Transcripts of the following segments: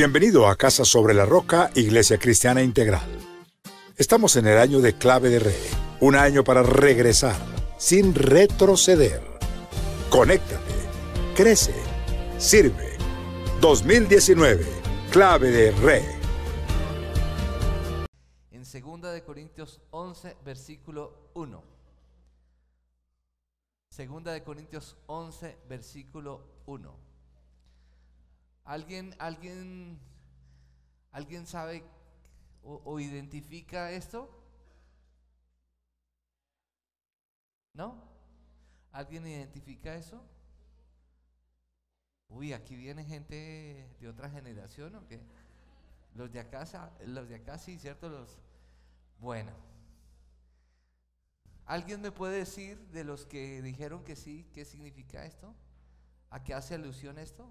Bienvenido a Casa sobre la Roca, Iglesia Cristiana Integral. Estamos en el año de clave de rey, un año para regresar, sin retroceder. Conéctate, crece, sirve. 2019, clave de rey. En 2 de Corintios 11, versículo 1. 2 de Corintios 11, versículo 1. ¿Alguien, alguien, alguien sabe o, identifica esto? ¿No? ¿Alguien identifica eso? Uy, aquí viene gente de otra generación o qué? Los de acá, los de acá sí, ¿cierto? Los bueno. ¿Alguien me puede decir de los que dijeron que sí, qué significa esto? ¿A qué hace alusión esto?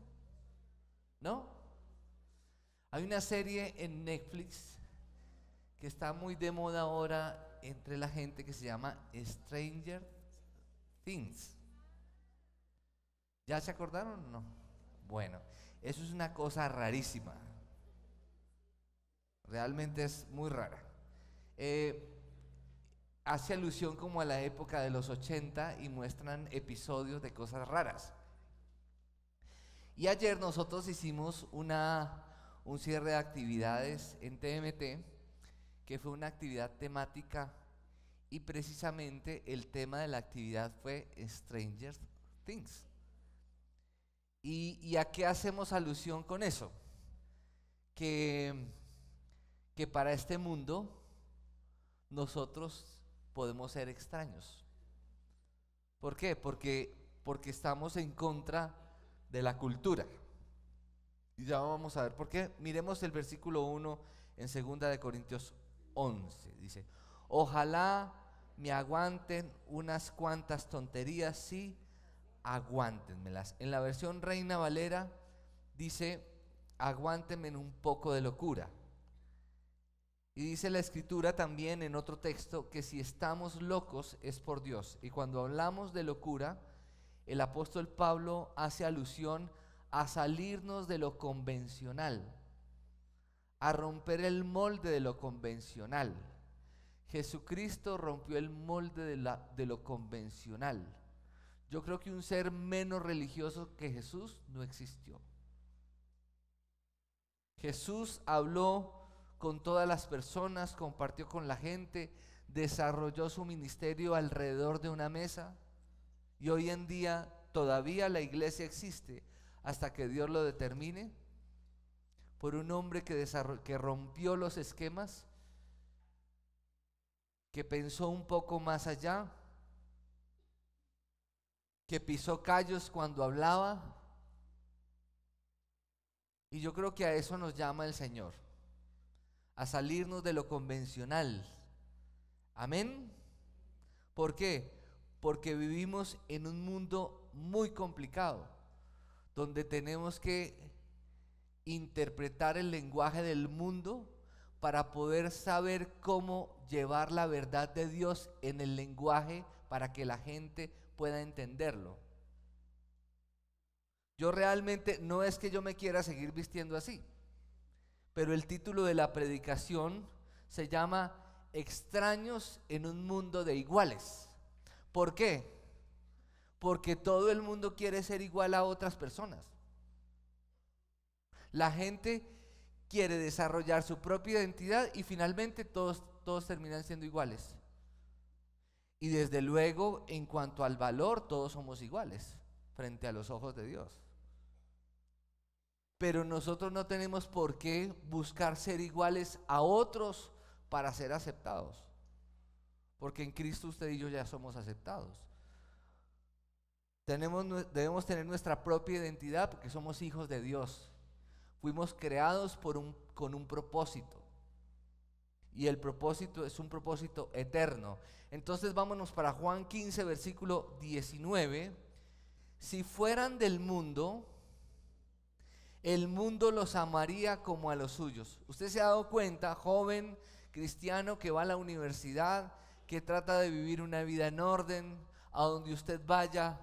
¿No? Hay una serie en Netflix que está muy de moda ahora entre la gente que se llama Stranger Things. ¿Ya se acordaron no? Bueno, eso es una cosa rarísima. Realmente es muy rara. Eh, hace alusión como a la época de los 80 y muestran episodios de cosas raras. Y ayer nosotros hicimos una, un cierre de actividades en TMT, que fue una actividad temática y precisamente el tema de la actividad fue Stranger Things. ¿Y, a qué hacemos alusión con eso? Que, que para este mundo nosotros podemos ser extraños. ¿Por qué? Porque, porque estamos en contra de la cultura. Y ya vamos a ver por qué. Miremos el versículo 1 en 2 de Corintios 11. Dice, ojalá me aguanten unas cuantas tonterías, sí, aguántenmelas. En la versión Reina Valera dice, aguántenme un poco de locura. Y dice la escritura también en otro texto que si estamos locos es por Dios. Y cuando hablamos de locura, el apóstol Pablo hace alusión a salirnos de lo convencional, a romper el molde de lo convencional. Jesucristo rompió el molde de, lo convencional. Yo creo que un ser menos religioso que Jesús no existió. Jesús habló con todas las personas, compartió con la gente, desarrolló su ministerio alrededor de una mesa. Y hoy en día todavía la iglesia existe hasta que Dios lo determine por un hombre que, que rompió los esquemas, que pensó un poco más allá, que pisó callos cuando hablaba. Y yo creo que a eso nos llama el Señor, a salirnos de lo convencional. Amén. ¿Por qué? porque vivimos en un mundo muy complicado, donde tenemos que interpretar el lenguaje del mundo para poder saber cómo llevar la verdad de Dios en el lenguaje para que la gente pueda entenderlo. Yo realmente no es que yo me quiera seguir vistiendo así, pero el título de la predicación se llama Extraños en un mundo de iguales. ¿Por qué? Porque todo el mundo quiere ser igual a otras personas. La gente quiere desarrollar su propia identidad y finalmente todos, todos terminan siendo iguales. Y desde luego, en cuanto al valor, todos somos iguales frente a los ojos de Dios. Pero nosotros no tenemos por qué buscar ser iguales a otros para ser aceptados. Porque en Cristo usted y yo ya somos aceptados. Tenemos, debemos tener nuestra propia identidad porque somos hijos de Dios. Fuimos creados con un propósito. Y el propósito es un propósito eterno. Entonces vámonos para Juan 15, versículo 19. Si fueran del mundo, el mundo los amaría como a los suyos. Usted se ha dado cuenta, joven cristiano que va a la universidad, que trata de vivir una vida en orden, a donde usted vaya.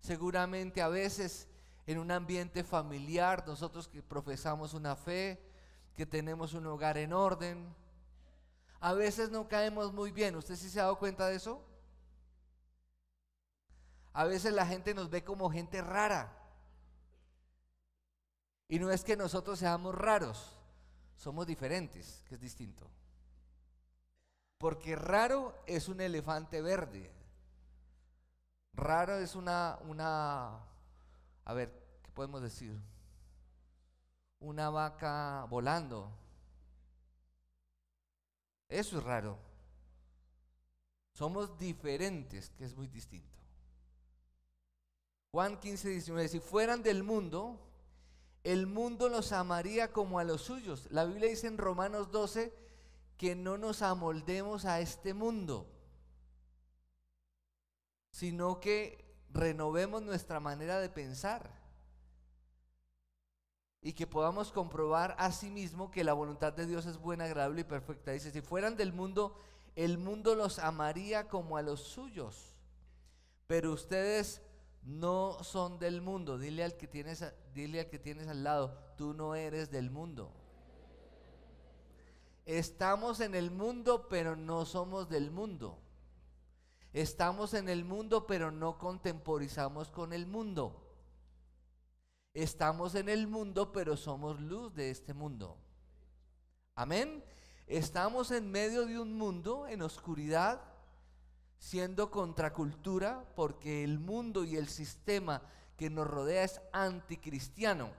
Seguramente a veces en un ambiente familiar, nosotros que profesamos una fe, que tenemos un hogar en orden, a veces no caemos muy bien. ¿Usted sí se ha dado cuenta de eso? A veces la gente nos ve como gente rara. Y no es que nosotros seamos raros, somos diferentes, que es distinto. Porque raro es un elefante verde. Raro es una, una, a ver, ¿qué podemos decir? Una vaca volando. Eso es raro. Somos diferentes, que es muy distinto. Juan 15, 19, si fueran del mundo, el mundo los amaría como a los suyos. La Biblia dice en Romanos 12, que no nos amoldemos a este mundo, sino que renovemos nuestra manera de pensar y que podamos comprobar a sí mismo que la voluntad de Dios es buena, agradable y perfecta. Dice, si fueran del mundo, el mundo los amaría como a los suyos, pero ustedes no son del mundo. Dile al que tienes, dile al, que tienes al lado, tú no eres del mundo. Estamos en el mundo, pero no somos del mundo. Estamos en el mundo, pero no contemporizamos con el mundo. Estamos en el mundo, pero somos luz de este mundo. Amén. Estamos en medio de un mundo en oscuridad, siendo contracultura, porque el mundo y el sistema que nos rodea es anticristiano.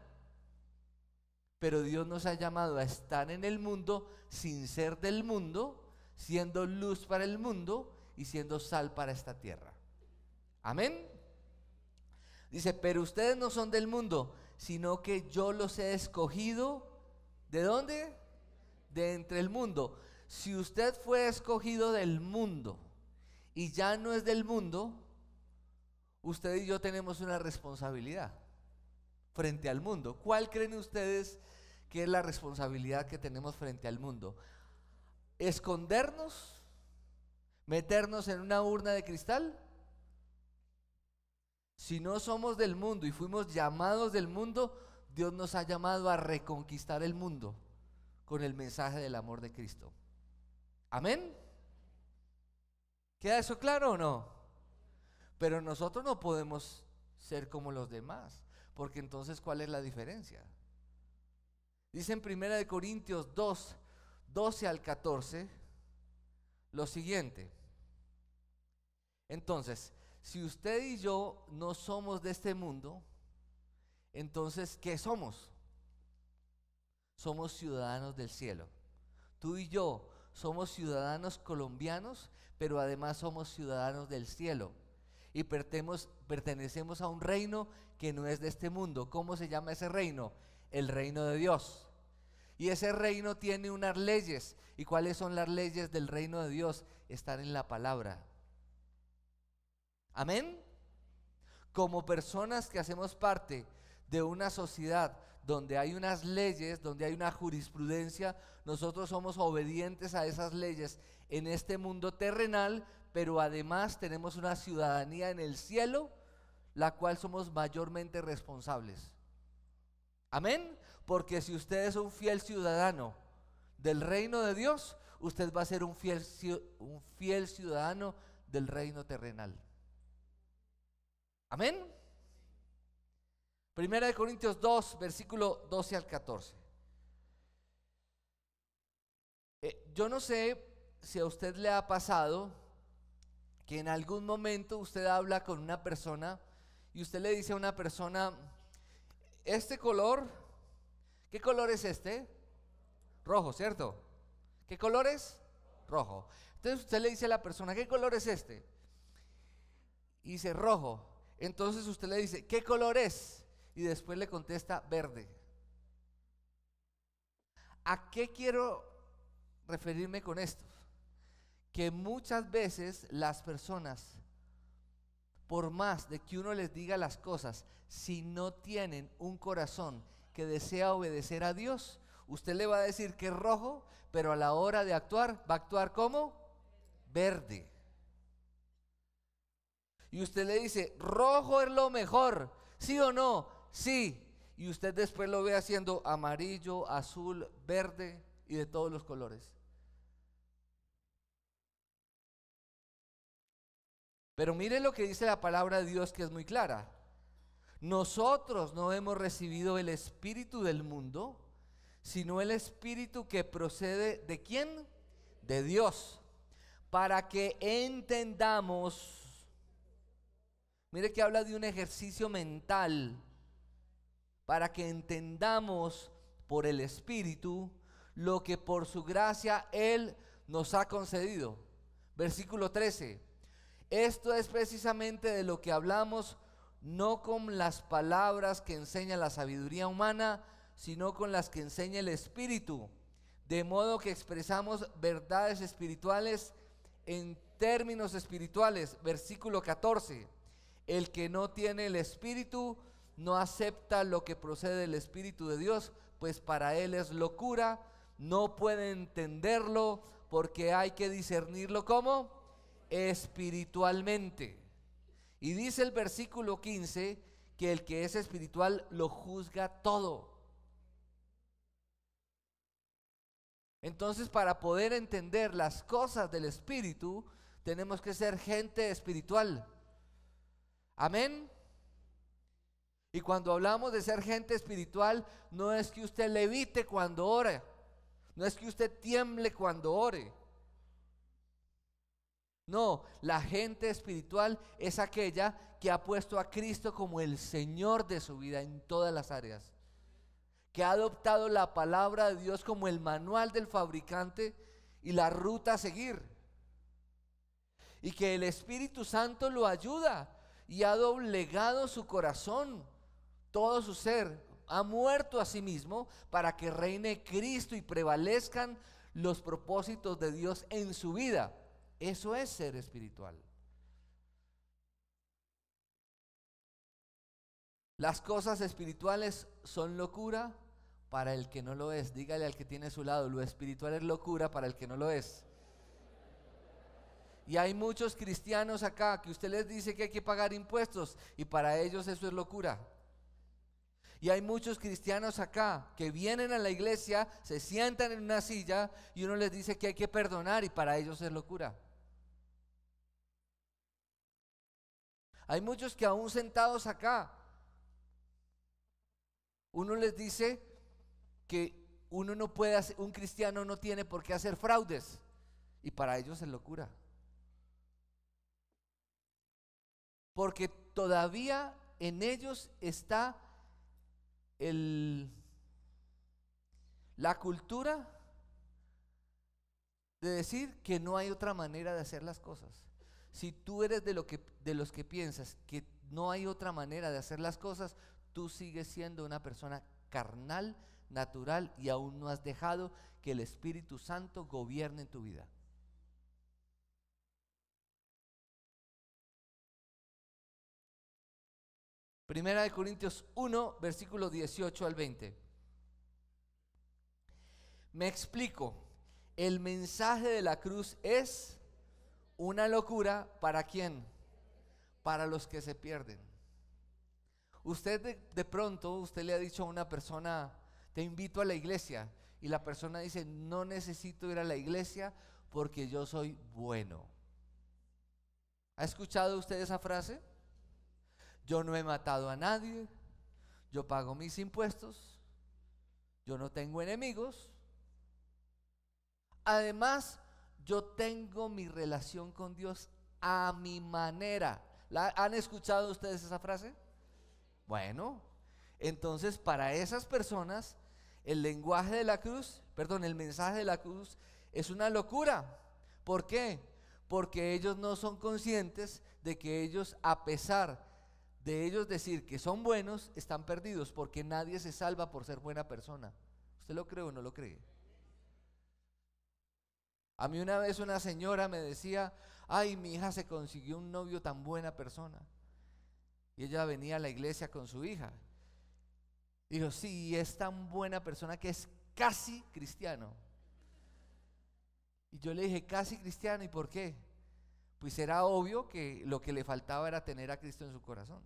Pero Dios nos ha llamado a estar en el mundo sin ser del mundo, siendo luz para el mundo y siendo sal para esta tierra. Amén. Dice, pero ustedes no son del mundo, sino que yo los he escogido. ¿De dónde? De entre el mundo. Si usted fue escogido del mundo y ya no es del mundo, usted y yo tenemos una responsabilidad frente al mundo. ¿Cuál creen ustedes que es la responsabilidad que tenemos frente al mundo? ¿Escondernos? ¿Meternos en una urna de cristal? Si no somos del mundo y fuimos llamados del mundo, Dios nos ha llamado a reconquistar el mundo con el mensaje del amor de Cristo. Amén. ¿Queda eso claro o no? Pero nosotros no podemos ser como los demás. Porque entonces, ¿cuál es la diferencia? Dice en 1 Corintios 2, 12 al 14, lo siguiente. Entonces, si usted y yo no somos de este mundo, entonces, ¿qué somos? Somos ciudadanos del cielo. Tú y yo somos ciudadanos colombianos, pero además somos ciudadanos del cielo y pertenecemos a un reino que no es de este mundo. ¿Cómo se llama ese reino? El reino de Dios. Y ese reino tiene unas leyes. ¿Y cuáles son las leyes del reino de Dios? Están en la palabra. Amén. Como personas que hacemos parte de una sociedad donde hay unas leyes, donde hay una jurisprudencia, nosotros somos obedientes a esas leyes en este mundo terrenal pero además tenemos una ciudadanía en el cielo, la cual somos mayormente responsables. Amén. Porque si usted es un fiel ciudadano del reino de Dios, usted va a ser un fiel, ciudadano del reino terrenal. Amén. Primera de Corintios 2, versículo 12 al 14. Eh, yo no sé si a usted le ha pasado que en algún momento usted habla con una persona y usted le dice a una persona, este color, ¿qué color es este? Rojo, ¿cierto? ¿Qué color es? Rojo. Entonces usted le dice a la persona, ¿qué color es este? Y dice, rojo. Entonces usted le dice, ¿qué color es? Y después le contesta, verde. ¿A qué quiero referirme con esto? que muchas veces las personas, por más de que uno les diga las cosas, si no tienen un corazón que desea obedecer a Dios, usted le va a decir que es rojo, pero a la hora de actuar va a actuar como verde. Y usted le dice, rojo es lo mejor, ¿sí o no? Sí. Y usted después lo ve haciendo amarillo, azul, verde y de todos los colores. Pero mire lo que dice la palabra de Dios que es muy clara. Nosotros no hemos recibido el espíritu del mundo, sino el espíritu que procede de quién? De Dios. Para que entendamos, mire que habla de un ejercicio mental, para que entendamos por el espíritu lo que por su gracia Él nos ha concedido. Versículo 13. Esto es precisamente de lo que hablamos, no con las palabras que enseña la sabiduría humana, sino con las que enseña el Espíritu. De modo que expresamos verdades espirituales en términos espirituales. Versículo 14. El que no tiene el Espíritu no acepta lo que procede del Espíritu de Dios, pues para él es locura, no puede entenderlo porque hay que discernirlo como espiritualmente. Y dice el versículo 15 que el que es espiritual lo juzga todo. Entonces, para poder entender las cosas del espíritu, tenemos que ser gente espiritual. Amén. Y cuando hablamos de ser gente espiritual, no es que usted levite cuando ore, no es que usted tiemble cuando ore, no, la gente espiritual es aquella que ha puesto a Cristo como el Señor de su vida en todas las áreas, que ha adoptado la palabra de Dios como el manual del fabricante y la ruta a seguir, y que el Espíritu Santo lo ayuda y ha doblegado su corazón, todo su ser, ha muerto a sí mismo para que reine Cristo y prevalezcan los propósitos de Dios en su vida. Eso es ser espiritual. Las cosas espirituales son locura para el que no lo es. Dígale al que tiene a su lado, lo espiritual es locura para el que no lo es. Y hay muchos cristianos acá que usted les dice que hay que pagar impuestos y para ellos eso es locura. Y hay muchos cristianos acá que vienen a la iglesia, se sientan en una silla y uno les dice que hay que perdonar y para ellos es locura. Hay muchos que aún sentados acá, uno les dice que uno no puede hacer, un cristiano no tiene por qué hacer fraudes. Y para ellos es locura. Porque todavía en ellos está la cultura de decir que no hay otra manera de hacer las cosas. Si tú eres de, lo que, de los que piensas que no hay otra manera de hacer las cosas, tú sigues siendo una persona carnal, natural y aún no has dejado que el Espíritu Santo gobierne en tu vida. Primera de Corintios 1, versículo 18 al 20. Me explico. El mensaje de la cruz es una locura para quién? Para los que se pierden. Usted de, pronto, usted le ha dicho a una persona, te invito a la iglesia, y la persona dice, no necesito ir a la iglesia porque yo soy bueno. ¿Ha escuchado usted esa frase? Yo no he matado a nadie, yo pago mis impuestos, yo no tengo enemigos. Además, yo tengo mi relación con Dios a mi manera. ¿La, ¿Han escuchado ustedes esa frase? Bueno, entonces para esas personas el lenguaje de la cruz, perdón, el mensaje de la cruz es una locura. ¿Por qué? Porque ellos no son conscientes de que ellos, a pesar de ellos decir que son buenos, están perdidos, porque nadie se salva por ser buena persona. ¿Usted lo cree o no lo cree? A mí una vez una señora me decía, ay, mi hija se consiguió un novio tan buena persona. Y ella venía a la iglesia con su hija. Dijo, sí, es tan buena persona que es casi cristiano. Y yo le dije, casi cristiano, ¿y por qué? Pues era obvio que lo que le faltaba era tener a Cristo en su corazón.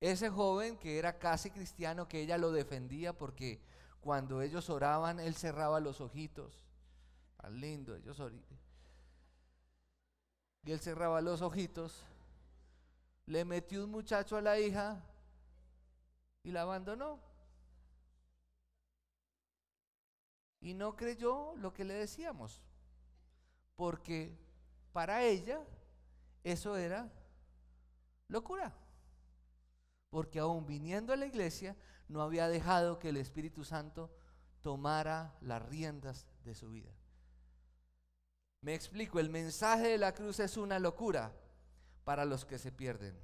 Ese joven que era casi cristiano, que ella lo defendía porque cuando ellos oraban, él cerraba los ojitos Tan lindo ellos ahorita. Y él cerraba los ojitos. Le metió un muchacho a la hija y la abandonó. Y no creyó lo que le decíamos. Porque para ella eso era locura. Porque aún viniendo a la iglesia no había dejado que el Espíritu Santo tomara las riendas de su vida. Me explico, el mensaje de la cruz es una locura para los que se pierden.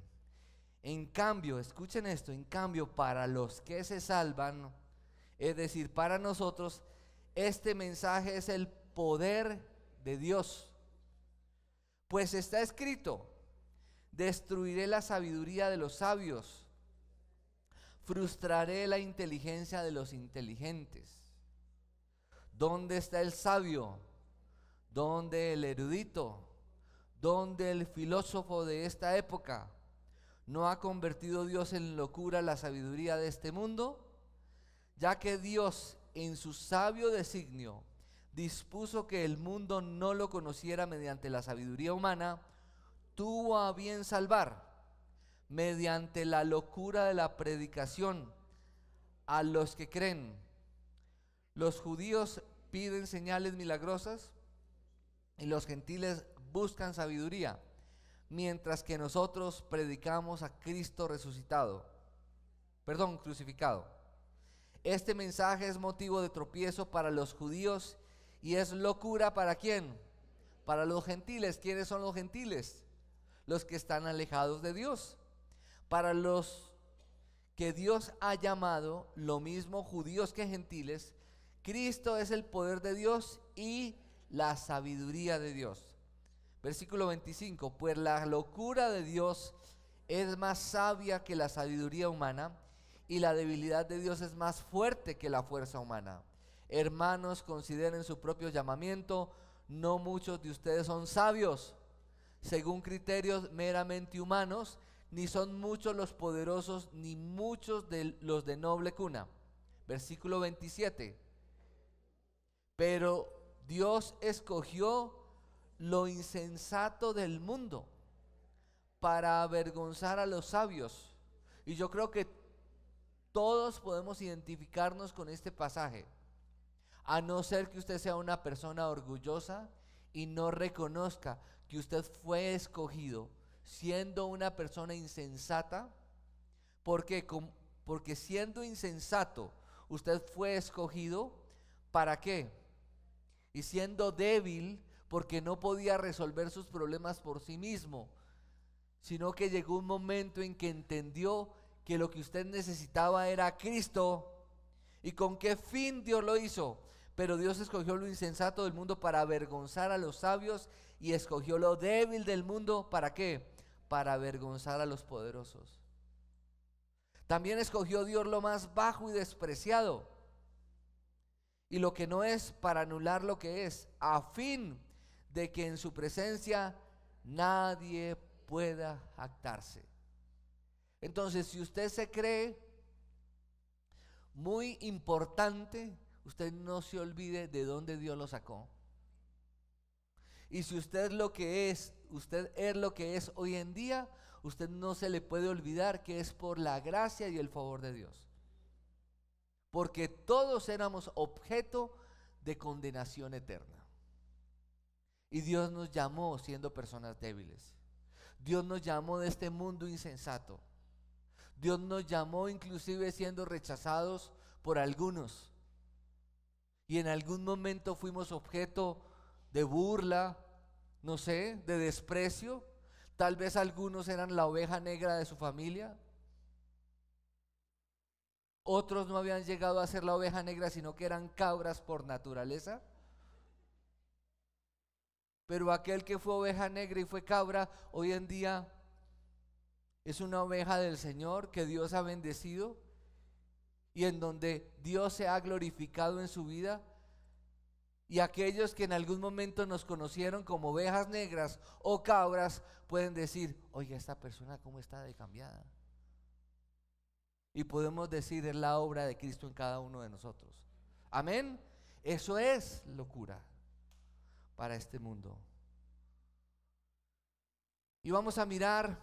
En cambio, escuchen esto, en cambio para los que se salvan, es decir, para nosotros, este mensaje es el poder de Dios. Pues está escrito, destruiré la sabiduría de los sabios, frustraré la inteligencia de los inteligentes. ¿Dónde está el sabio? donde el erudito, donde el filósofo de esta época no ha convertido Dios en locura la sabiduría de este mundo, ya que Dios en su sabio designio dispuso que el mundo no lo conociera mediante la sabiduría humana, tuvo a bien salvar mediante la locura de la predicación a los que creen. Los judíos piden señales milagrosas, y los gentiles buscan sabiduría, mientras que nosotros predicamos a Cristo resucitado, perdón, crucificado. Este mensaje es motivo de tropiezo para los judíos y es locura para quién? Para los gentiles. ¿Quiénes son los gentiles? Los que están alejados de Dios. Para los que Dios ha llamado, lo mismo judíos que gentiles, Cristo es el poder de Dios y la sabiduría de Dios. Versículo 25, pues la locura de Dios es más sabia que la sabiduría humana y la debilidad de Dios es más fuerte que la fuerza humana. Hermanos, consideren su propio llamamiento. No muchos de ustedes son sabios según criterios meramente humanos, ni son muchos los poderosos, ni muchos de los de noble cuna. Versículo 27. Pero Dios escogió lo insensato del mundo para avergonzar a los sabios. Y yo creo que todos podemos identificarnos con este pasaje, a no ser que usted sea una persona orgullosa y no reconozca que usted fue escogido siendo una persona insensata, porque, porque siendo insensato, usted fue escogido para qué? y siendo débil porque no podía resolver sus problemas por sí mismo, sino que llegó un momento en que entendió que lo que usted necesitaba era Cristo y con qué fin Dios lo hizo. Pero Dios escogió lo insensato del mundo para avergonzar a los sabios y escogió lo débil del mundo para qué? Para avergonzar a los poderosos. También escogió Dios lo más bajo y despreciado y lo que no es para anular lo que es, a fin de que en su presencia nadie pueda actarse. Entonces, si usted se cree muy importante, usted no se olvide de dónde Dios lo sacó. Y si usted lo que es, usted es lo que es hoy en día, usted no se le puede olvidar que es por la gracia y el favor de Dios porque todos éramos objeto de condenación eterna. Y Dios nos llamó siendo personas débiles. Dios nos llamó de este mundo insensato. Dios nos llamó inclusive siendo rechazados por algunos. Y en algún momento fuimos objeto de burla, no sé, de desprecio. Tal vez algunos eran la oveja negra de su familia. Otros no habían llegado a ser la oveja negra, sino que eran cabras por naturaleza. Pero aquel que fue oveja negra y fue cabra, hoy en día es una oveja del Señor que Dios ha bendecido y en donde Dios se ha glorificado en su vida. Y aquellos que en algún momento nos conocieron como ovejas negras o cabras pueden decir, oye, esta persona cómo está de cambiada. Y podemos decir es la obra de Cristo en cada uno de nosotros. Amén. Eso es locura para este mundo. Y vamos a mirar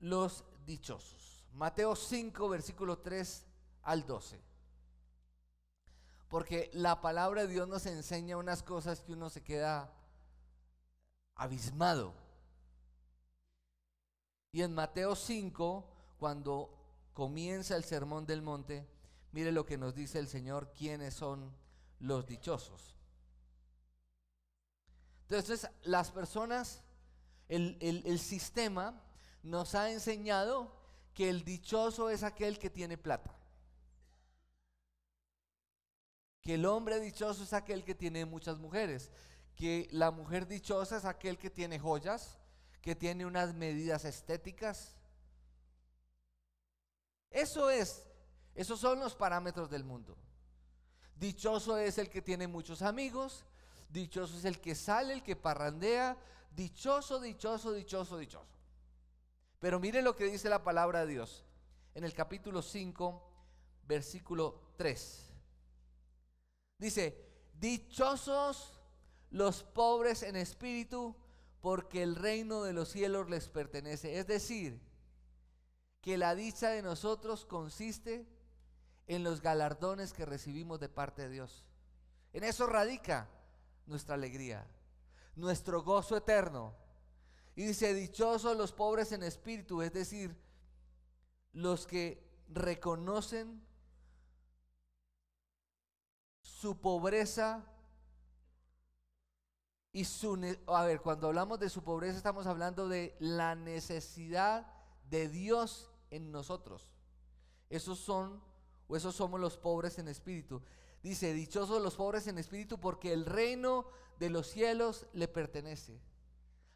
los dichosos. Mateo 5, versículo 3 al 12. Porque la palabra de Dios nos enseña unas cosas que uno se queda abismado. Y en Mateo 5, cuando comienza el Sermón del Monte, mire lo que nos dice el Señor, quiénes son los dichosos. Entonces, las personas, el, el sistema nos ha enseñado que el dichoso es aquel que tiene plata. Que el hombre dichoso es aquel que tiene muchas mujeres. Que la mujer dichosa es aquel que tiene joyas, que tiene unas medidas estéticas, eso es, esos son los parámetros del mundo. Dichoso es el que tiene muchos amigos, dichoso es el que sale, el que parrandea, dichoso, dichoso, dichoso, dichoso. Pero mire lo que dice la palabra de Dios en el capítulo 5, versículo 3. Dice, dichosos los pobres en espíritu, porque el reino de los cielos les pertenece. Es decir, que la dicha de nosotros consiste en los galardones que recibimos de parte de Dios. En eso radica nuestra alegría, nuestro gozo eterno. Y dice, dichosos los pobres en espíritu, es decir, los que reconocen su pobreza y su... A ver, cuando hablamos de su pobreza estamos hablando de la necesidad de Dios en nosotros. Esos son o esos somos los pobres en espíritu. Dice, dichosos los pobres en espíritu porque el reino de los cielos le pertenece.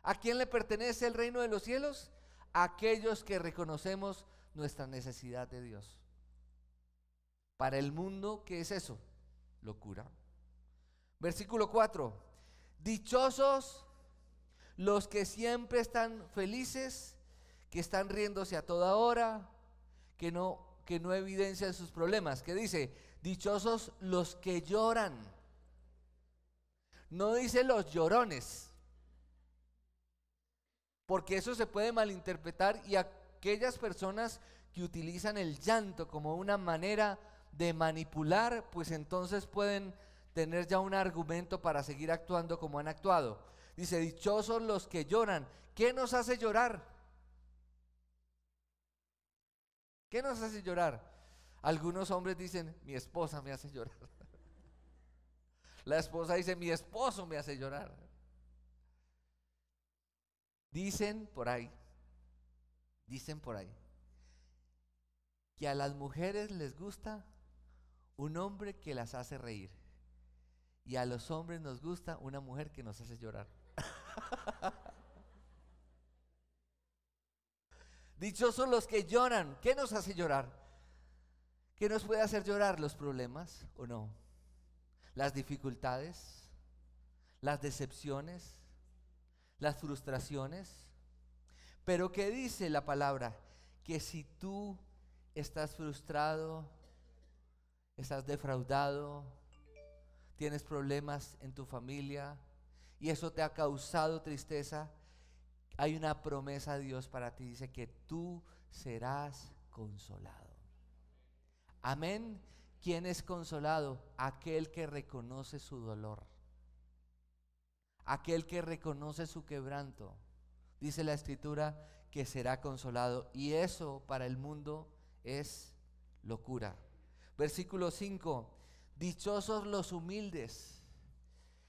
¿A quién le pertenece el reino de los cielos? aquellos que reconocemos nuestra necesidad de Dios. Para el mundo, ¿qué es eso? Locura. Versículo 4. Dichosos los que siempre están felices que están riéndose a toda hora, que no, que no evidencian sus problemas, que dice, dichosos los que lloran. No dice los llorones, porque eso se puede malinterpretar y aquellas personas que utilizan el llanto como una manera de manipular, pues entonces pueden tener ya un argumento para seguir actuando como han actuado. Dice, dichosos los que lloran. ¿Qué nos hace llorar? ¿Qué nos hace llorar? Algunos hombres dicen, mi esposa me hace llorar. La esposa dice, mi esposo me hace llorar. Dicen por ahí, dicen por ahí, que a las mujeres les gusta un hombre que las hace reír. Y a los hombres nos gusta una mujer que nos hace llorar. Dichosos los que lloran. ¿Qué nos hace llorar? ¿Qué nos puede hacer llorar? ¿Los problemas o no? ¿Las dificultades? ¿Las decepciones? ¿Las frustraciones? Pero ¿qué dice la palabra? Que si tú estás frustrado, estás defraudado, tienes problemas en tu familia y eso te ha causado tristeza, hay una promesa de Dios para ti. Dice que tú serás consolado. Amén. ¿Quién es consolado? Aquel que reconoce su dolor. Aquel que reconoce su quebranto. Dice la escritura que será consolado. Y eso para el mundo es locura. Versículo 5. Dichosos los humildes.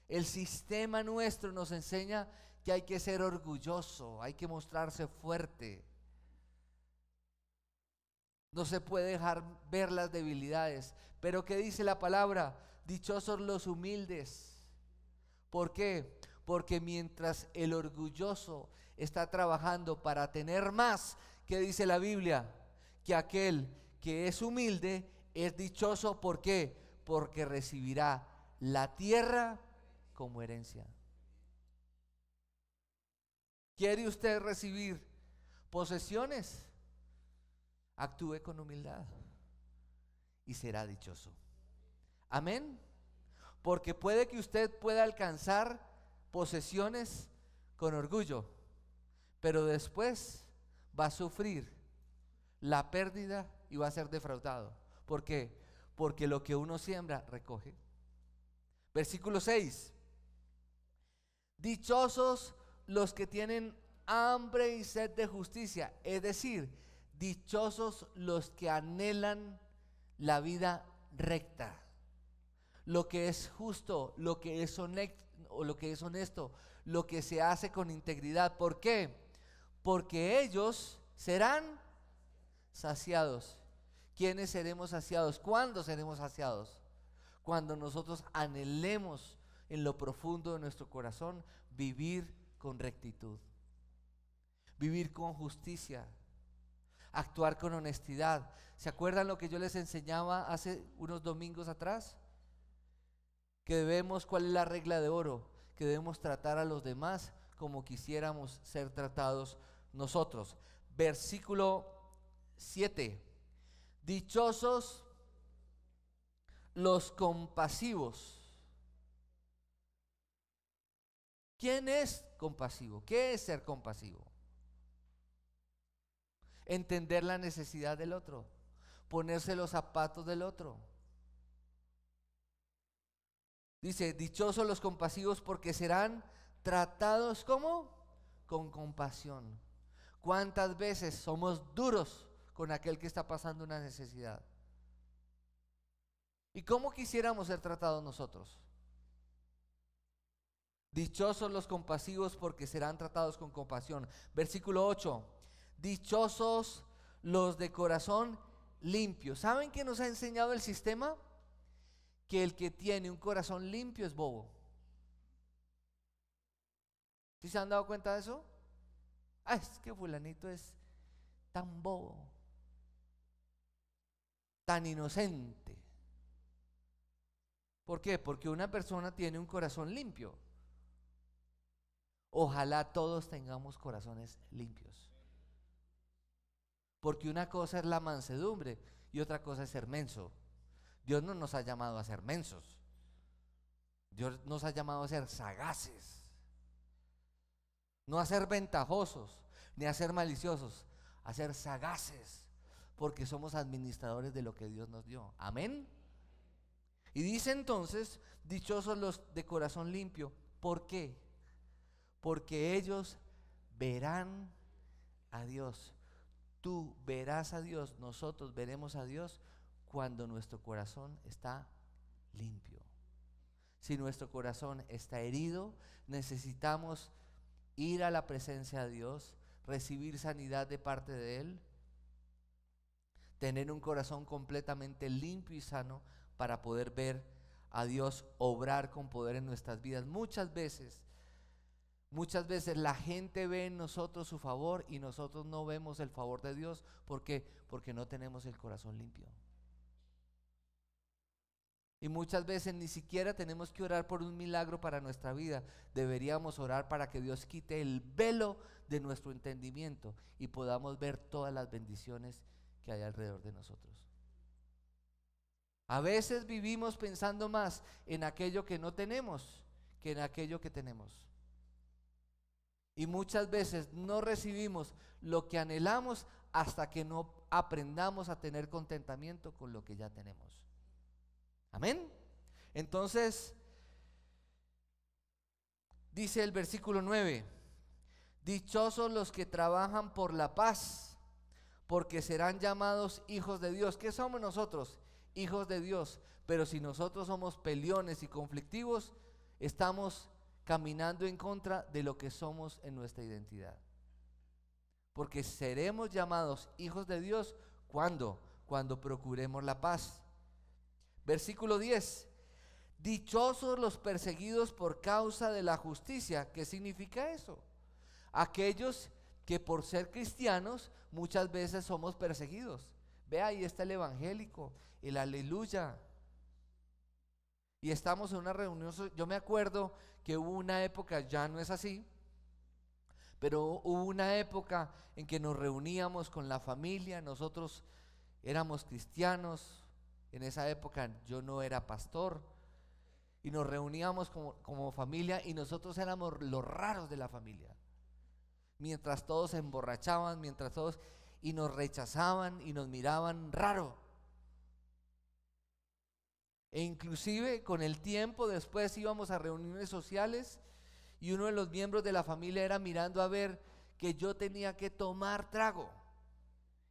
El sistema nuestro nos enseña que hay que ser orgulloso, hay que mostrarse fuerte. No se puede dejar ver las debilidades. Pero ¿qué dice la palabra? Dichosos los humildes. ¿Por qué? Porque mientras el orgulloso está trabajando para tener más, ¿qué dice la Biblia? Que aquel que es humilde es dichoso. ¿Por qué? Porque recibirá la tierra como herencia. ¿Quiere usted recibir posesiones? Actúe con humildad y será dichoso. Amén. Porque puede que usted pueda alcanzar posesiones con orgullo, pero después va a sufrir la pérdida y va a ser defraudado. ¿Por qué? Porque lo que uno siembra recoge. Versículo 6. Dichosos los que tienen hambre y sed de justicia, es decir, dichosos los que anhelan la vida recta, lo que es justo, lo que es, honesto, o lo que es honesto, lo que se hace con integridad. ¿Por qué? Porque ellos serán saciados. ¿Quiénes seremos saciados? ¿Cuándo seremos saciados? Cuando nosotros anhelemos en lo profundo de nuestro corazón vivir con rectitud, vivir con justicia, actuar con honestidad. ¿Se acuerdan lo que yo les enseñaba hace unos domingos atrás? Que debemos, ¿cuál es la regla de oro? Que debemos tratar a los demás como quisiéramos ser tratados nosotros. Versículo 7. Dichosos los compasivos. ¿Quién es compasivo. ¿Qué es ser compasivo? Entender la necesidad del otro, ponerse los zapatos del otro. Dice, dichosos los compasivos porque serán tratados como con compasión. ¿Cuántas veces somos duros con aquel que está pasando una necesidad? ¿Y cómo quisiéramos ser tratados nosotros? Dichosos los compasivos porque serán tratados con compasión. Versículo 8. Dichosos los de corazón limpio. ¿Saben qué nos ha enseñado el sistema? Que el que tiene un corazón limpio es bobo. ¿Si se han dado cuenta de eso? Ah, es que fulanito es tan bobo, tan inocente. ¿Por qué? Porque una persona tiene un corazón limpio. Ojalá todos tengamos corazones limpios. Porque una cosa es la mansedumbre y otra cosa es ser menso. Dios no nos ha llamado a ser mensos. Dios nos ha llamado a ser sagaces. No a ser ventajosos, ni a ser maliciosos, a ser sagaces, porque somos administradores de lo que Dios nos dio. Amén. Y dice entonces, dichosos los de corazón limpio. ¿Por qué? porque ellos verán a Dios. Tú verás a Dios, nosotros veremos a Dios cuando nuestro corazón está limpio. Si nuestro corazón está herido, necesitamos ir a la presencia de Dios, recibir sanidad de parte de Él, tener un corazón completamente limpio y sano para poder ver a Dios obrar con poder en nuestras vidas. Muchas veces Muchas veces la gente ve en nosotros su favor y nosotros no vemos el favor de Dios. ¿Por qué? Porque no tenemos el corazón limpio. Y muchas veces ni siquiera tenemos que orar por un milagro para nuestra vida. Deberíamos orar para que Dios quite el velo de nuestro entendimiento y podamos ver todas las bendiciones que hay alrededor de nosotros. A veces vivimos pensando más en aquello que no tenemos que en aquello que tenemos. Y muchas veces no recibimos lo que anhelamos hasta que no aprendamos a tener contentamiento con lo que ya tenemos. Amén. Entonces, dice el versículo 9, dichosos los que trabajan por la paz, porque serán llamados hijos de Dios. ¿Qué somos nosotros? Hijos de Dios. Pero si nosotros somos peleones y conflictivos, estamos caminando en contra de lo que somos en nuestra identidad. Porque seremos llamados hijos de Dios cuando, cuando procuremos la paz. Versículo 10. Dichosos los perseguidos por causa de la justicia. ¿Qué significa eso? Aquellos que por ser cristianos muchas veces somos perseguidos. Ve ahí está el evangélico, el aleluya. Y estamos en una reunión, yo me acuerdo que hubo una época, ya no es así, pero hubo una época en que nos reuníamos con la familia, nosotros éramos cristianos, en esa época yo no era pastor, y nos reuníamos como, familia y nosotros éramos los raros de la familia. Mientras todos se emborrachaban, mientras todos y nos rechazaban y nos miraban raro. E inclusive con el tiempo después íbamos a reuniones sociales y uno de los miembros de la familia era mirando a ver que yo tenía que tomar trago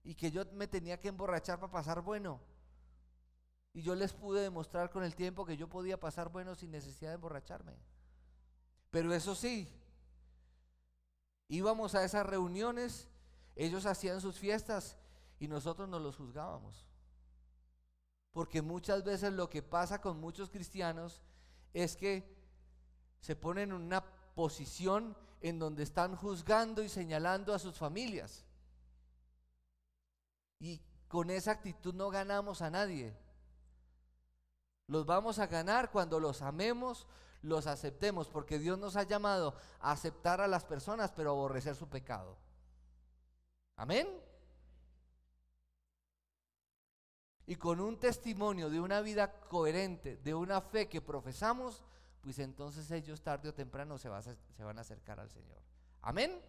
y que yo me tenía que emborrachar para pasar bueno. Y yo les pude demostrar con el tiempo que yo podía pasar bueno sin necesidad de emborracharme. Pero eso sí, íbamos a esas reuniones, ellos hacían sus fiestas y nosotros nos los juzgábamos. Porque muchas veces lo que pasa con muchos cristianos es que se ponen en una posición en donde están juzgando y señalando a sus familias. Y con esa actitud no ganamos a nadie. Los vamos a ganar cuando los amemos, los aceptemos, porque Dios nos ha llamado a aceptar a las personas, pero aborrecer su pecado. Amén. y con un testimonio de una vida coherente, de una fe que profesamos, pues entonces ellos tarde o temprano se, van a acercar al Señor. Amén.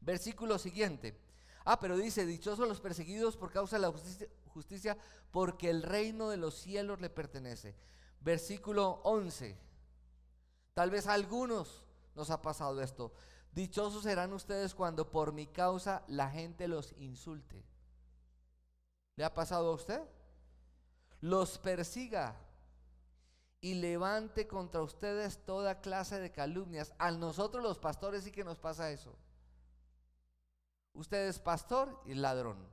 Versículo siguiente. Ah, pero dice, dichosos los perseguidos por causa de la justicia, porque el reino de los cielos le pertenece. Versículo 11. Tal vez a algunos nos ha pasado esto. Dichosos serán ustedes cuando por mi causa la gente los insulte ¿Le ha pasado a usted? Los persiga y levante contra ustedes toda clase de calumnias. A nosotros los pastores sí que nos pasa eso. Usted es pastor y ladrón.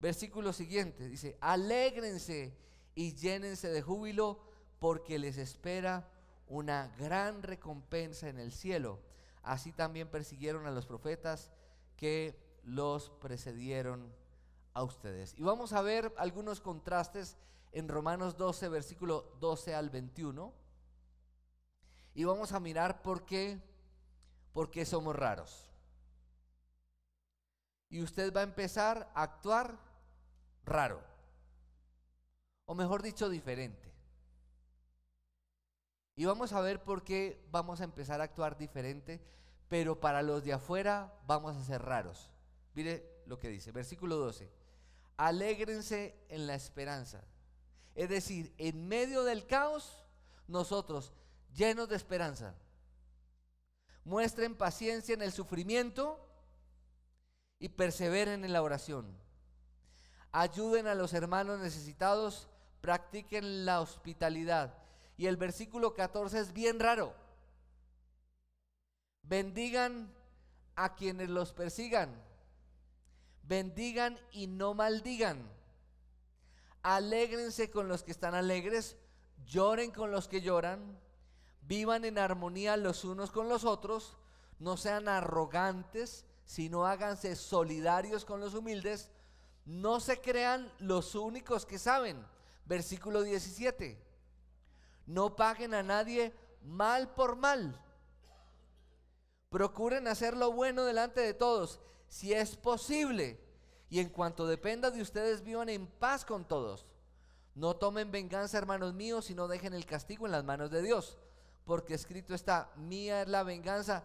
Versículo siguiente dice, alégrense y llénense de júbilo porque les espera una gran recompensa en el cielo. Así también persiguieron a los profetas que los precedieron a ustedes. Y vamos a ver algunos contrastes en Romanos 12, versículo 12 al 21. Y vamos a mirar por qué, por somos raros. Y usted va a empezar a actuar raro. O mejor dicho, diferente. Y vamos a ver por qué vamos a empezar a actuar diferente, pero para los de afuera vamos a ser raros. Mire lo que dice, versículo 12. Alégrense en la esperanza. Es decir, en medio del caos, nosotros, llenos de esperanza, muestren paciencia en el sufrimiento y perseveren en la oración. Ayuden a los hermanos necesitados, practiquen la hospitalidad y el versículo 14 es bien raro. Bendigan a quienes los persigan. Bendigan y no maldigan. Alégrense con los que están alegres, lloren con los que lloran, vivan en armonía los unos con los otros, no sean arrogantes, sino háganse solidarios con los humildes, no se crean los únicos que saben. Versículo 17. No paguen a nadie mal por mal. Procuren hacer lo bueno delante de todos, si es posible. Y en cuanto dependa de ustedes, vivan en paz con todos. No tomen venganza, hermanos míos, no dejen el castigo en las manos de Dios. Porque escrito está, mía es la venganza,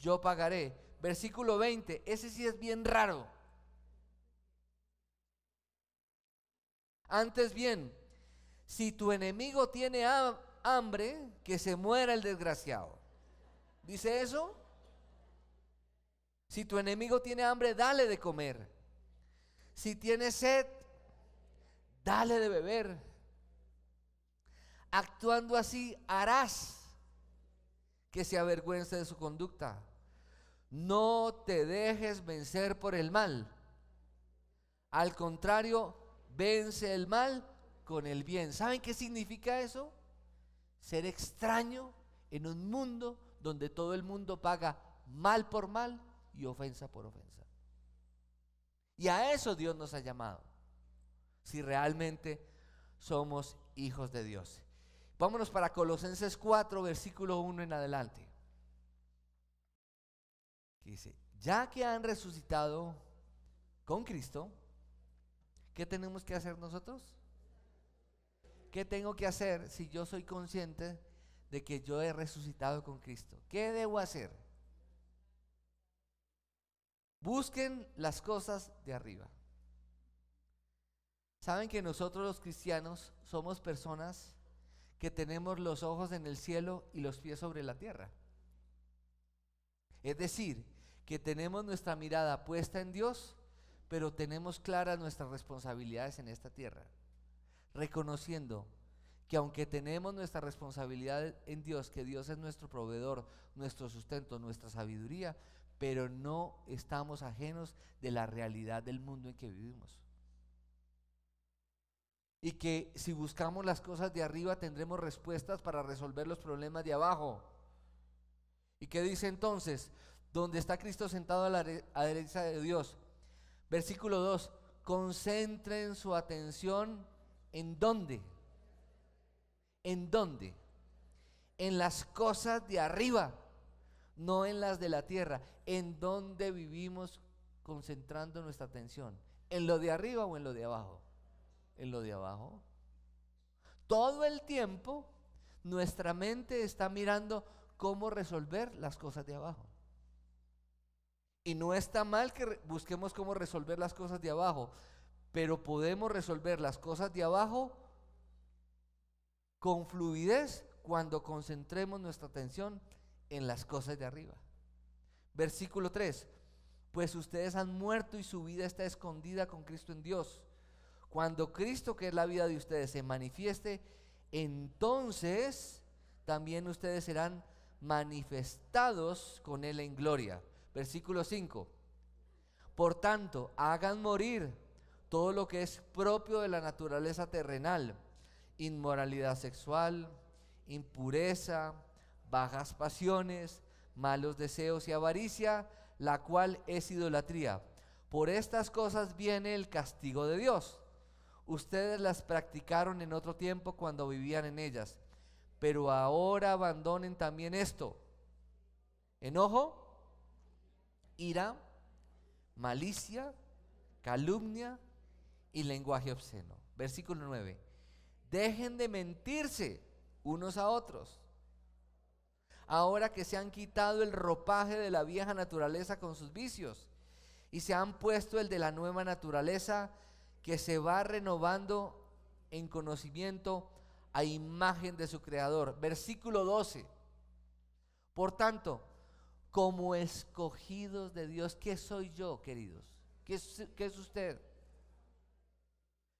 yo pagaré. Versículo 20, ese sí es bien raro. Antes bien, si tu enemigo tiene hambre, que se muera el desgraciado. ¿Dice eso? Si tu enemigo tiene hambre, dale de comer. Si tiene sed, dale de beber. Actuando así, harás que se avergüence de su conducta. No te dejes vencer por el mal. Al contrario, vence el mal con el bien. ¿Saben qué significa eso? Ser extraño en un mundo donde todo el mundo paga mal por mal y ofensa por ofensa. Y a eso Dios nos ha llamado, si realmente somos hijos de Dios. Vámonos para Colosenses 4, versículo 1 en adelante. dice, ya que han resucitado con Cristo, ¿qué tenemos que hacer nosotros? ¿Qué tengo que hacer si yo soy consciente de que yo he resucitado con Cristo? ¿Qué debo hacer? Busquen las cosas de arriba. Saben que nosotros los cristianos somos personas que tenemos los ojos en el cielo y los pies sobre la tierra. Es decir, que tenemos nuestra mirada puesta en Dios, pero tenemos claras nuestras responsabilidades en esta tierra reconociendo que aunque tenemos nuestra responsabilidad en Dios, que Dios es nuestro proveedor, nuestro sustento, nuestra sabiduría, pero no estamos ajenos de la realidad del mundo en que vivimos. Y que si buscamos las cosas de arriba tendremos respuestas para resolver los problemas de abajo. ¿Y qué dice entonces? Donde está Cristo sentado a la, derecha de Dios. Versículo 2. Concentren su atención ¿En dónde? ¿En dónde? En las cosas de arriba, no en las de la tierra. ¿En dónde vivimos concentrando nuestra atención? ¿En lo de arriba o en lo de abajo? En lo de abajo. Todo el tiempo nuestra mente está mirando cómo resolver las cosas de abajo. Y no está mal que busquemos cómo resolver las cosas de abajo, pero podemos resolver las cosas de abajo con fluidez cuando concentremos nuestra atención en las cosas de arriba. Versículo 3. Pues ustedes han muerto y su vida está escondida con Cristo en Dios. Cuando Cristo, que es la vida de ustedes, se manifieste, entonces también ustedes serán manifestados con Él en gloria. Versículo 5. Por tanto, hagan morir todo lo que es propio de la naturaleza terrenal, inmoralidad sexual, impureza, bajas pasiones, malos deseos y avaricia, la cual es idolatría. Por estas cosas viene el castigo de Dios. Ustedes las practicaron en otro tiempo cuando vivían en ellas, pero ahora abandonen también esto. Enojo, ira, malicia, calumnia, y lenguaje obsceno. Versículo 9. Dejen de mentirse unos a otros. Ahora que se han quitado el ropaje de la vieja naturaleza con sus vicios y se han puesto el de la nueva naturaleza que se va renovando en conocimiento a imagen de su creador. Versículo 12. Por tanto, como escogidos de Dios, ¿qué soy yo, queridos? ¿Qué es, qué es usted?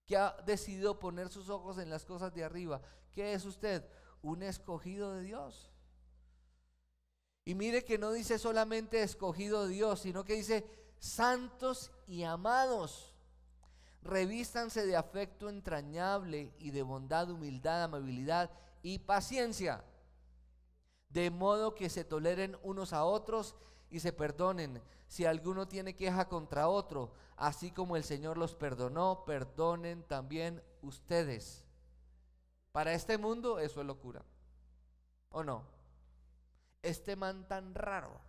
que ha decidido poner sus ojos en las cosas de arriba. ¿Qué es usted? Un escogido de Dios. Y mire que no dice solamente escogido de Dios, sino que dice santos y amados. Revístanse de afecto entrañable y de bondad, humildad, amabilidad y paciencia. De modo que se toleren unos a otros y se perdonen. Si alguno tiene queja contra otro, así como el Señor los perdonó, perdonen también ustedes. Para este mundo eso es locura. ¿O no? Este man tan raro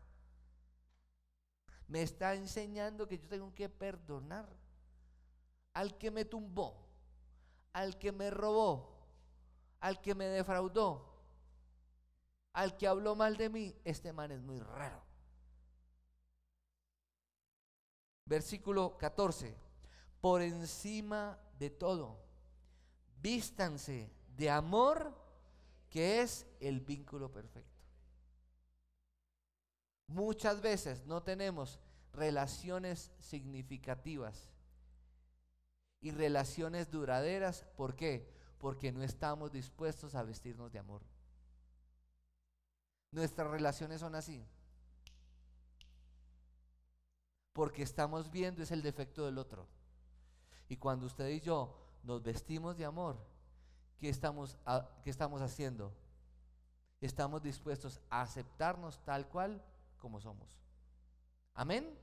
me está enseñando que yo tengo que perdonar al que me tumbó, al que me robó, al que me defraudó, al que habló mal de mí. Este man es muy raro. Versículo 14. Por encima de todo, vístanse de amor que es el vínculo perfecto. Muchas veces no tenemos relaciones significativas y relaciones duraderas. ¿Por qué? Porque no estamos dispuestos a vestirnos de amor. Nuestras relaciones son así porque estamos viendo es el defecto del otro. Y cuando usted y yo nos vestimos de amor, ¿qué estamos, estamos haciendo? Estamos dispuestos a aceptarnos tal cual como somos. Amén.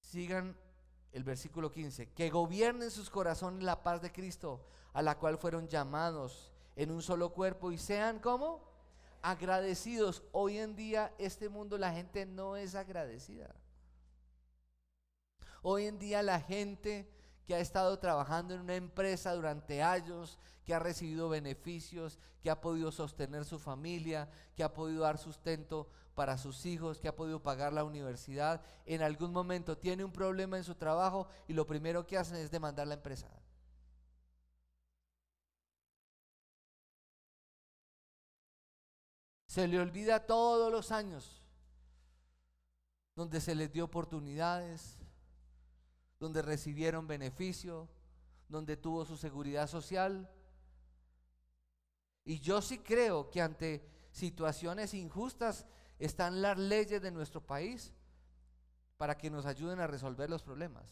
Sigan el versículo 15. Que gobiernen sus corazones la paz de Cristo, a la cual fueron llamados en un solo cuerpo y sean como agradecidos. Hoy en día este mundo la gente no es agradecida. Hoy en día la gente que ha estado trabajando en una empresa durante años, que ha recibido beneficios, que ha podido sostener su familia, que ha podido dar sustento para sus hijos, que ha podido pagar la universidad, en algún momento tiene un problema en su trabajo y lo primero que hacen es demandar la empresa. se le olvida todos los años donde se les dio oportunidades, donde recibieron beneficio, donde tuvo su seguridad social. Y yo sí creo que ante situaciones injustas están las leyes de nuestro país para que nos ayuden a resolver los problemas.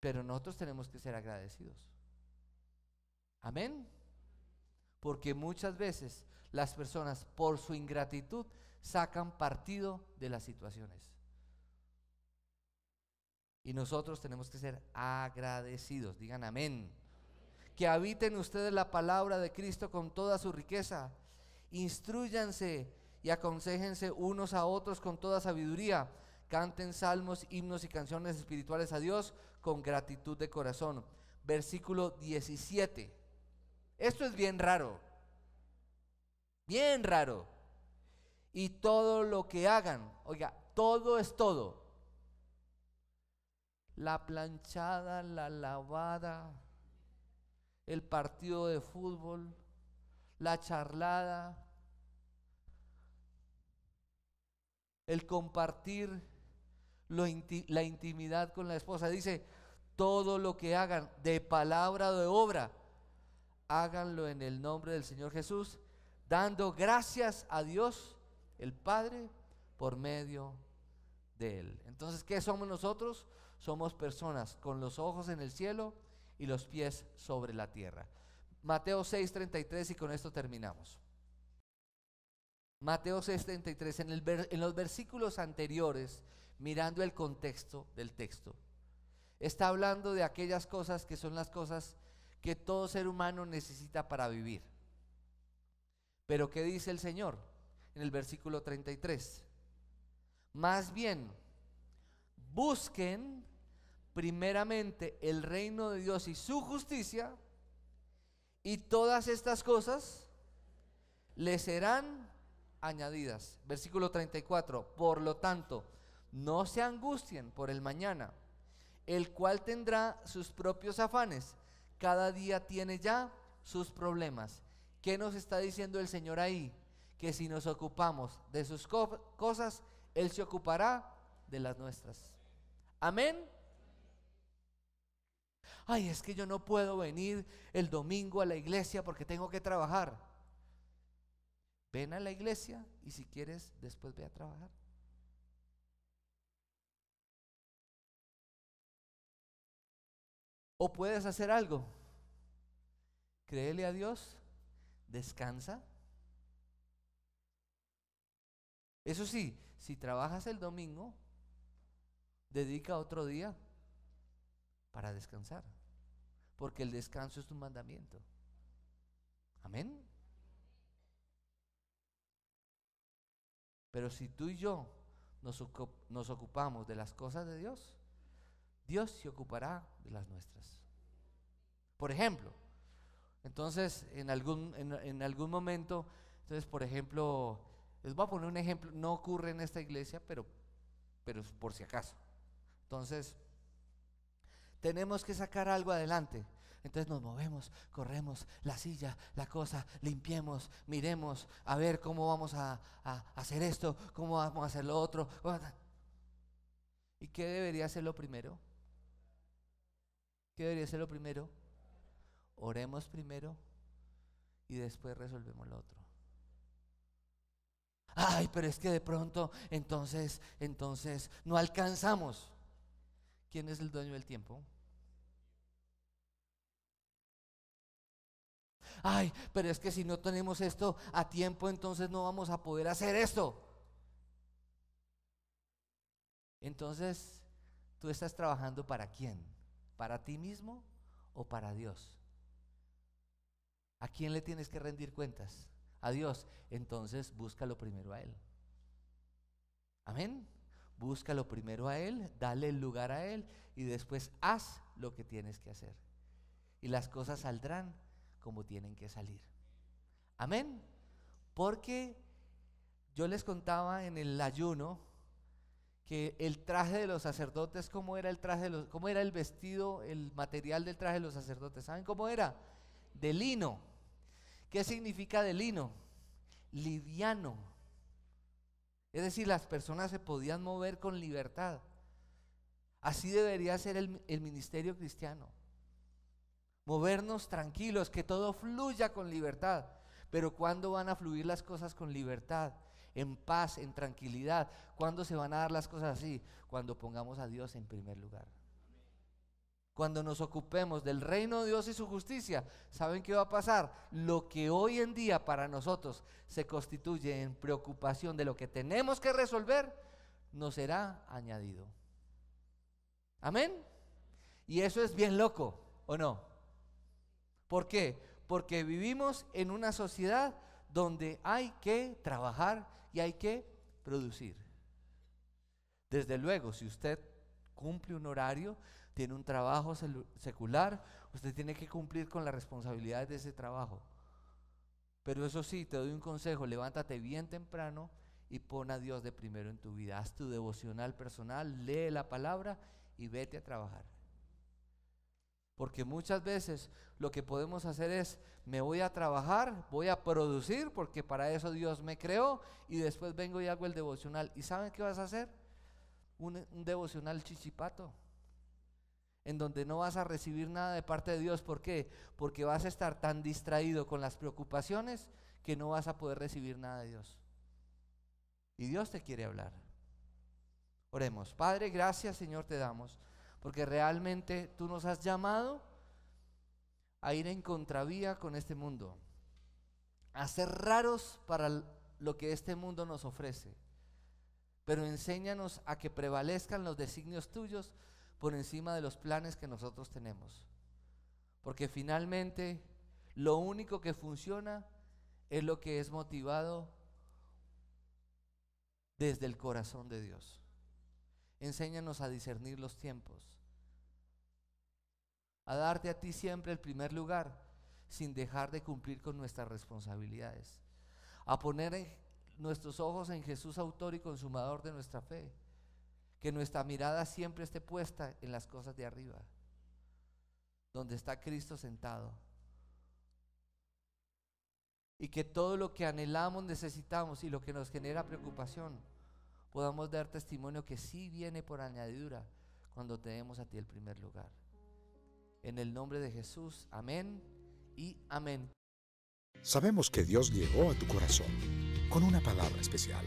Pero nosotros tenemos que ser agradecidos. Amén. Porque muchas veces las personas por su ingratitud sacan partido de las situaciones. Y nosotros tenemos que ser agradecidos. Digan amén. Que habiten ustedes la palabra de Cristo con toda su riqueza. Instruyanse y aconsejense unos a otros con toda sabiduría. Canten salmos, himnos y canciones espirituales a Dios con gratitud de corazón. Versículo 17. Esto es bien raro. Bien raro. Y todo lo que hagan, oiga, todo es todo. La planchada, la lavada, el partido de fútbol, la charlada, el compartir la intimidad con la esposa. Dice, todo lo que hagan de palabra o de obra, háganlo en el nombre del Señor Jesús, dando gracias a Dios el Padre por medio de Él. Entonces, ¿qué somos nosotros? Somos personas con los ojos en el cielo y los pies sobre la tierra. Mateo 6:33 y con esto terminamos. Mateo 6:33, en, en los versículos anteriores, mirando el contexto del texto, está hablando de aquellas cosas que son las cosas que todo ser humano necesita para vivir. Pero ¿qué dice el Señor en el versículo 33? Más bien, busquen primeramente el reino de Dios y su justicia, y todas estas cosas les serán añadidas. Versículo 34, por lo tanto, no se angustien por el mañana, el cual tendrá sus propios afanes cada día tiene ya sus problemas. ¿Qué nos está diciendo el Señor ahí? Que si nos ocupamos de sus cosas, Él se ocupará de las nuestras. Amén. Ay, es que yo no puedo venir el domingo a la iglesia porque tengo que trabajar. Ven a la iglesia y si quieres, después ve a trabajar. O puedes hacer algo. Créele a Dios, descansa. Eso sí, si trabajas el domingo, dedica otro día para descansar. Porque el descanso es un mandamiento. Amén. Pero si tú y yo nos, ocupamos de las cosas de Dios, Dios se ocupará de las nuestras. Por ejemplo, entonces en algún, en, algún momento, entonces por ejemplo, les voy a poner un ejemplo, no ocurre en esta iglesia, pero, pero por si acaso. Entonces, tenemos que sacar algo adelante. Entonces nos movemos, corremos, la silla, la cosa, limpiemos, miremos, a ver cómo vamos a, a, hacer esto, cómo vamos a hacer lo otro. ¿Y qué debería ser lo primero? ¿Qué debería ser lo primero? Oremos primero y después resolvemos lo otro. Ay, pero es que de pronto, entonces, entonces, no alcanzamos. ¿Quién es el dueño del tiempo? Ay, pero es que si no tenemos esto a tiempo, entonces no vamos a poder hacer esto. Entonces, ¿tú estás trabajando para quién? ¿Para ti mismo o para Dios? ¿A quién le tienes que rendir cuentas? A Dios. Entonces búscalo primero a Él. Amén. Búscalo primero a Él, dale el lugar a Él y después haz lo que tienes que hacer. Y las cosas saldrán como tienen que salir. Amén. Porque yo les contaba en el ayuno que el traje de los sacerdotes, cómo era el traje, era el vestido, el material del traje de los sacerdotes. ¿Saben cómo era? De lino. ¿Qué significa de lino? Liviano. Es decir, las personas se podían mover con libertad. Así debería ser el, el ministerio cristiano. Movernos tranquilos, que todo fluya con libertad. Pero ¿cuándo van a fluir las cosas con libertad? en paz, en tranquilidad. ¿Cuándo se van a dar las cosas así? Cuando pongamos a Dios en primer lugar. Cuando nos ocupemos del reino de Dios y su justicia, ¿saben qué va a pasar? Lo que hoy en día para nosotros se constituye en preocupación de lo que tenemos que resolver, nos será añadido. Amén. Y eso es bien loco, ¿o no? ¿Por qué? Porque vivimos en una sociedad donde hay que trabajar y hay que producir. Desde luego, si usted cumple un horario, tiene un trabajo secular, usted tiene que cumplir con las responsabilidades de ese trabajo. Pero eso sí, te doy un consejo, levántate bien temprano y pon a Dios de primero en tu vida. Haz tu devocional personal, lee la palabra y vete a trabajar. Porque muchas veces lo que podemos hacer es, me voy a trabajar, voy a producir, porque para eso Dios me creó, y después vengo y hago el devocional. ¿Y saben qué vas a hacer? Un, un devocional chichipato, en donde no vas a recibir nada de parte de Dios. ¿Por qué? Porque vas a estar tan distraído con las preocupaciones que no vas a poder recibir nada de Dios. Y Dios te quiere hablar. Oremos. Padre, gracias Señor te damos porque realmente tú nos has llamado a ir en contravía con este mundo, a ser raros para lo que este mundo nos ofrece, pero enséñanos a que prevalezcan los designios tuyos por encima de los planes que nosotros tenemos, porque finalmente lo único que funciona es lo que es motivado desde el corazón de Dios. Enséñanos a discernir los tiempos a darte a ti siempre el primer lugar, sin dejar de cumplir con nuestras responsabilidades, a poner nuestros ojos en Jesús, autor y consumador de nuestra fe, que nuestra mirada siempre esté puesta en las cosas de arriba, donde está Cristo sentado. Y que todo lo que anhelamos, necesitamos y lo que nos genera preocupación, podamos dar testimonio que sí viene por añadidura cuando tenemos a ti el primer lugar. En el nombre de Jesús, amén y amén. Sabemos que Dios llegó a tu corazón con una palabra especial.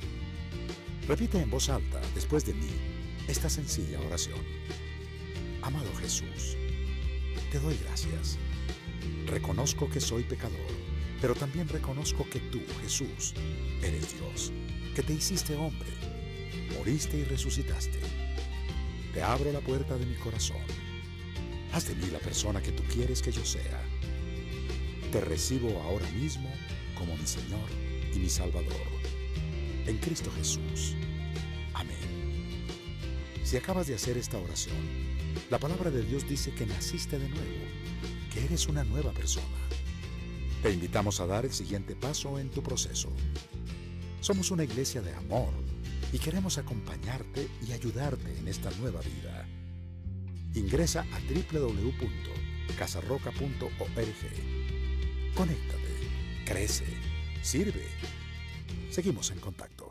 Repite en voz alta, después de mí, esta sencilla oración. Amado Jesús, te doy gracias. Reconozco que soy pecador, pero también reconozco que tú, Jesús, eres Dios, que te hiciste hombre, moriste y resucitaste. Te abro la puerta de mi corazón Haz de mí la persona que tú quieres que yo sea. Te recibo ahora mismo como mi Señor y mi Salvador. En Cristo Jesús. Amén. Si acabas de hacer esta oración, la palabra de Dios dice que naciste de nuevo, que eres una nueva persona. Te invitamos a dar el siguiente paso en tu proceso. Somos una iglesia de amor y queremos acompañarte y ayudarte en esta nueva vida. Ingresa a www.casarroca.org. Conéctate, crece, sirve. Seguimos en contacto.